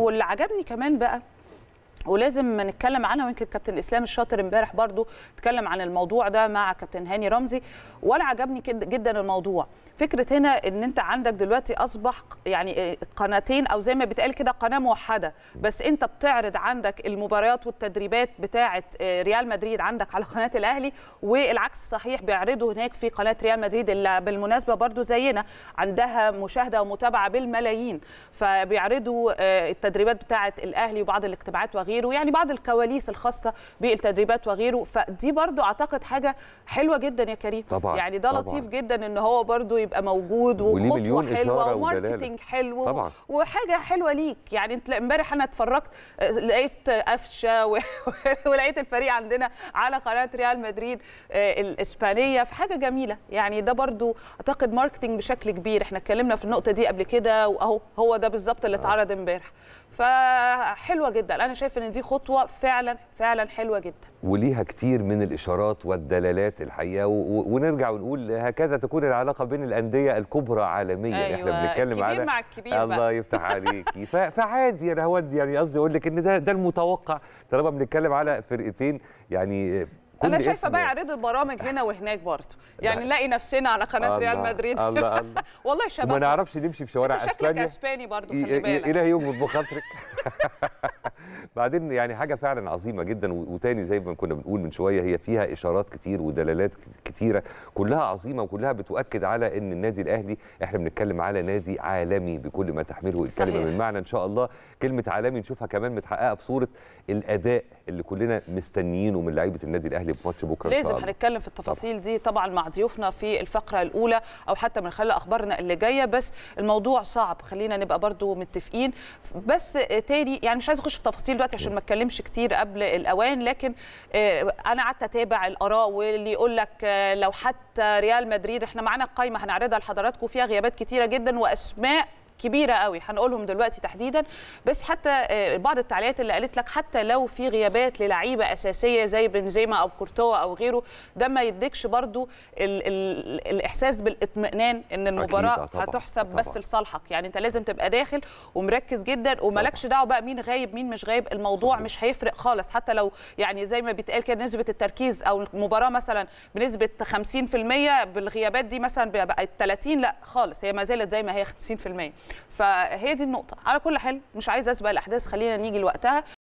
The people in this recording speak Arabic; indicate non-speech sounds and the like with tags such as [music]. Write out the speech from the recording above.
واللي عجبني كمان بقى ولازم نتكلم عنها ويمكن كابتن اسلام الشاطر امبارح برضو اتكلم عن الموضوع ده مع كابتن هاني رمزي ولا عجبني جدا الموضوع فكره هنا ان انت عندك دلوقتي اصبح يعني آه، قناتين او زي ما بيتقال كده قناه موحده بس انت بتعرض عندك المباريات والتدريبات بتاعه آه، ريال مدريد عندك على قناه الاهلي والعكس صحيح بيعرضوا هناك في قناه ريال مدريد اللي بالمناسبه برضو زينا عندها مشاهده ومتابعه بالملايين فبيعرضوا آه، التدريبات بتاعه الاهلي وبعض الاجتماعات وغيرها وغيره يعني بعض الكواليس الخاصه بالتدريبات وغيره فدي برضو اعتقد حاجه حلوه جدا يا كريم طبعا يعني ده طبعا. لطيف جدا ان هو برضو يبقى موجود وخطوه حلوه وماركتنج حلو طبعا. وحاجه حلوه ليك يعني انت امبارح انا اتفرجت لقيت قفشه و... [laughs] ولقيت الفريق عندنا على قناه ريال مدريد آه، الاسبانيه في حاجه جميله يعني ده برضو اعتقد ماركتنج بشكل كبير احنا اتكلمنا في النقطه دي قبل كده واهو هو ده بالظبط اللي آه. اتعرض امبارح فحلوه جدا انا شايف ان دي خطوه فعلا فعلا حلوه جدا وليها كتير من الاشارات والدلالات الحقيقه ونرجع ونقول هكذا تكون العلاقه بين الانديه الكبرى عالميا أيوة. احنا بنتكلم على مع الكبير الله بقى. يفتح عليكي فعادي انا يعني هودي يعني قصدي اقول لك ان ده ده المتوقع طالما بنتكلم على فرقتين يعني انا شايفه بقى يعرضوا البرامج هنا وهناك برضه يعني نلاقي نفسنا على قناه ريال مدريد الله الله [laughs] والله شباب ما نعرفش نمشي في شوارع اسبانيا شكلك اسباني برضه إيه، خلي إيه، بالك إيه، الى يوم بخاطرك [laughs] بعدين يعني حاجه فعلا عظيمه جدا وتاني زي ما كنا بنقول من شويه هي فيها اشارات كتير ودلالات كتيره كلها عظيمه وكلها بتؤكد على ان النادي الاهلي احنا بنتكلم على نادي عالمي بكل ما تحمله الكلمه من معنى ان شاء الله كلمه عالمي نشوفها كمان متحققه بصوره الاداء اللي كلنا مستنيينه من لعيبه النادي الاهلي في ماتش بكره لازم هنتكلم في التفاصيل دي طبعا مع ضيوفنا في الفقره الاولى او حتى من خلال اخبارنا اللي جايه بس الموضوع صعب خلينا نبقى برضو متفقين بس تاني يعني مش عايز اخش في تفاصيل دلوقتي دلوقتي عشان ما اتكلمش كتير قبل الاوان لكن آه، انا قعدت اتابع الاراء واللي يقول لك آه، لو حتى ريال مدريد احنا معانا قائمه هنعرضها لحضراتكم فيها غيابات كتيره جدا واسماء كبيره قوي هنقولهم دلوقتي تحديدا بس حتى آه، بعض التعليقات اللي قالت لك حتى لو في غيابات للعيبه اساسيه زي بنزيما او كورتوا او غيره ده ما يديكش برضو ال ال الاحساس بالاطمئنان ان المباراه آه، هتحسب آه، طبعا. بس لصالحك يعني انت لازم تبقى داخل ومركز جدا ومالكش دعوه بقى مين غايب مين مش غايب الموضوع صحيح. مش هيفرق خالص حتى لو يعني زي ما بيتقال كده نسبه التركيز او المباراه مثلا بنسبه 50% بالغيابات دي مثلا بقت 30 لا خالص هي ما زالت زي ما هي 50% فهي دي النقطه على كل حال مش عايزه اسبق الاحداث خلينا نيجي لوقتها